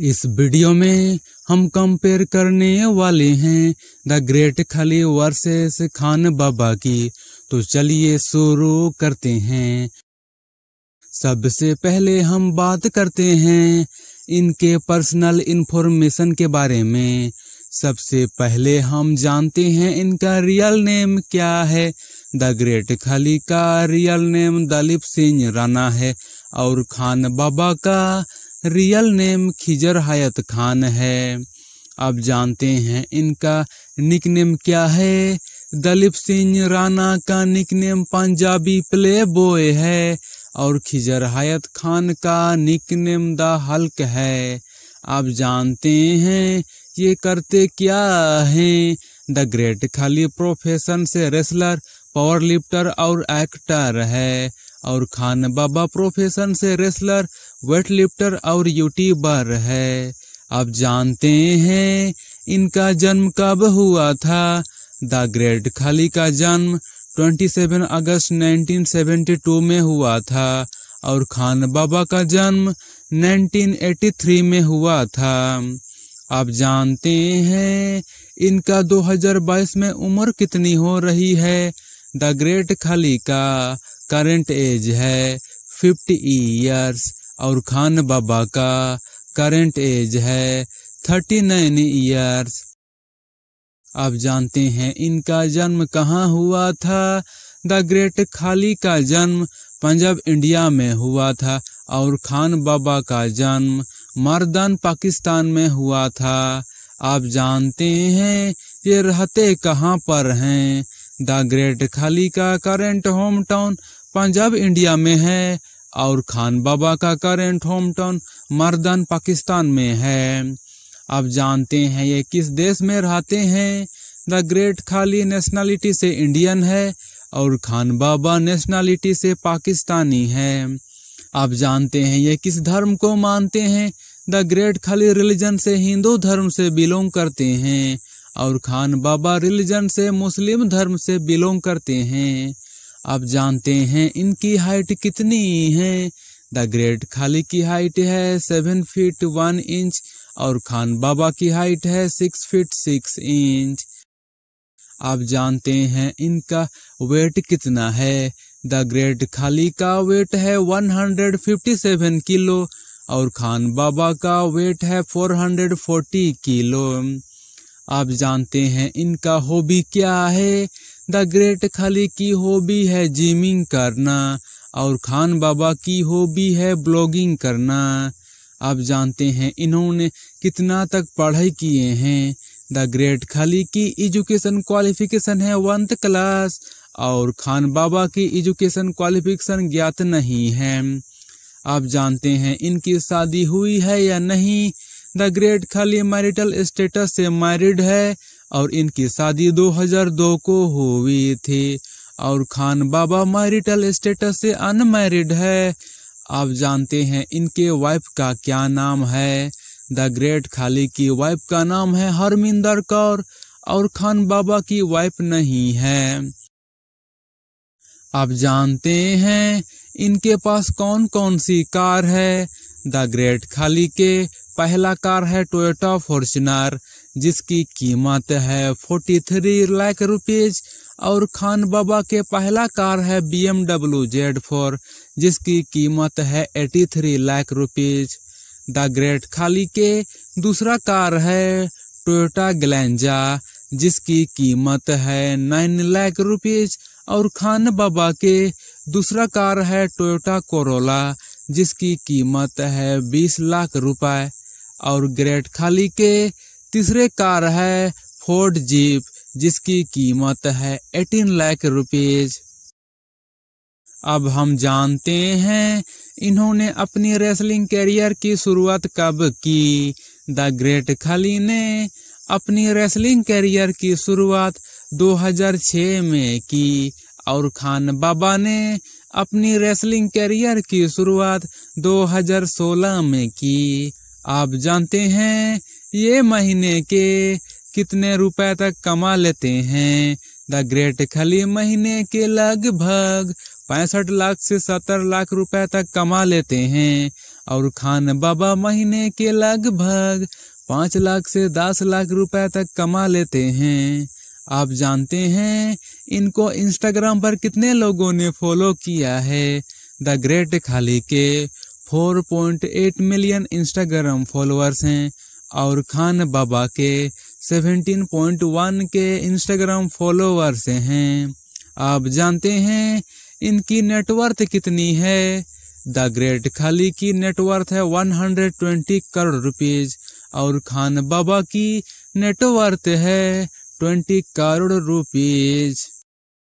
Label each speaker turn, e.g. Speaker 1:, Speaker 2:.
Speaker 1: इस वीडियो में हम कंपेयर करने वाले हैं the great Khali versus Khan Baba की तो चलिए शुरू करते हैं सबसे पहले हम बात करते हैं इनके पर्सनल इन्फॉर्मेशन के बारे में सबसे पहले हम जानते हैं इनका रियल नेम क्या है द ग्रेट खली का रियल नेम दलीप सिंह राणा है और खान बाबा का रियल नेम खिजर हयात खान है आप जानते हैं इनका निक नेम क्या है दलीप सिंह राणा का nickname Punjabi playboy है और खिजर हयात खान का नेम द हल्क है आप जानते हैं ये करते क्या हैं द ग्रेट खाली प्रोफेशन से रेसलर पावर लिफ्टर और एक्टर है और खान बाबा प्रोफेशन से रेसलर वेट लिफ्टर और यूट्यूबर है आप जानते हैं इनका जन्म कब हुआ था द ग्रेट खाली का जन्म 27 अगस्त 1972 में हुआ था और खान बाबा का जन्म 1983 में हुआ था आप जानते हैं इनका 2022 में उम्र कितनी हो रही है द ग्रेट खाली का करंट एज है फिफ्टी ईयर्स और खान बाबा का करंट एज है थर्टी नाइन ईयर्स आप जानते हैं इनका जन्म कहाँ हुआ था द ग्रेट खाली का जन्म पंजाब इंडिया में हुआ था और खान बाबा का जन्म मर्दान पाकिस्तान में हुआ था आप जानते हैं ये रहते कहाँ पर हैं द ग्रेट खाली का current hometown Punjab India में है और खान बाबा का करेंट होम टाउन मर्दन पाकिस्तान में है आप जानते हैं ये किस देश में रहते हैं द ग्रेट खाली नेशनलिटी से इंडियन है और खान बाबा नेशनलिटी से पाकिस्तानी है आप जानते हैं ये किस धर्म को मानते हैं द ग्रेट खाली रिलीजन से हिंदू धर्म से बिलोंग करते हैं और खान बाबा रिलीजन से मुस्लिम धर्म से बिलोंग करते हैं आप जानते हैं इनकी हाइट कितनी है द ग्रेट खाली की हाइट है सेवन फीट वन इंच और खान बाबा की हाइट है सिक्स फीट सिक्स इंच आप जानते हैं इनका वेट कितना है द ग्रेट खाली का वेट है one hundred fifty seven kilo और खान बाबा का वेट है फोर हंड्रेड फोर्टी किलो आप जानते हैं इनका हॉबी क्या है द ग्रेट खाली की हॉबी है जिमिंग करना और खान बाबा की हॉबी है ब्लॉगिंग करना आप जानते हैं इन्होंने कितना तक पढ़ाई किए हैं द ग्रेट खाली की एजुकेशन क्वालिफिकेशन है वंथ क्लास और खान बाबा की एजुकेशन क्वालिफिकेशन ज्ञात नहीं है आप जानते हैं इनकी शादी हुई है या नहीं the great Khali marital status से मैरिड है और इनकी शादी 2002 को हुई थी और खान बाबा मैरिटल स्टेटस से अनमैरिड है आप जानते हैं इनके वाइफ का क्या नाम है द ग्रेट खाली की वाइफ का नाम है हरमिंदर कौर और खान बाबा की वाइफ नहीं है आप जानते हैं इनके पास कौन कौन सी कार है द ग्रेट खाली के पहला कार है टोयोटा फॉर्चुनर जिसकी कीमत है फोर्टी थ्री लाख रुपीज और खान बाबा के पहला कार है B M W Z four जिसकी कीमत है eighty three lakh rupees the great Khali के दूसरा कार है टोयोटा ग्लैंजा जिसकी कीमत है नाइन लाख रुपीज और खान बाबा के दूसरा कार है टोयोटा कोरोला जिसकी कीमत है बीस लाख रुपए और ग्रेट खाली के तीसरे कार है फोर्ड जीप जिसकी कीमत है एटीन लाख रुपीज अब हम जानते हैं इन्होंने अपनी रेसलिंग करियर की शुरुआत कब की द ग्रेट खली ने अपनी रेसलिंग करियर की शुरुआत 2006 में की और खान बाबा ने अपनी रेसलिंग करियर की शुरुआत 2016 में की आप जानते हैं ये महीने के कितने रुपए तक कमा लेते हैं द ग्रेट खली महीने के लगभग पैंसठ लाख से सत्तर लाख रुपए तक कमा लेते हैं और खान बाबा महीने के लगभग पाँच लाख से दस लाख रुपए तक कमा लेते हैं आप जानते हैं इनको इंस्टाग्राम पर कितने लोगों ने फॉलो किया है द ग्रेट खाली के 4.8 मिलियन इंस्टाग्राम फॉलोअर्स हैं और खान बाबा के 17.1 के इंस्टाग्राम फॉलोअर्स हैं आप जानते हैं इनकी नेटवर्थ कितनी है द ग्रेट खाली की नेटवर्थ है 120 करोड़ रुपीज और खान बाबा की नेटवर्थ है 20 करोड़ रुपीज़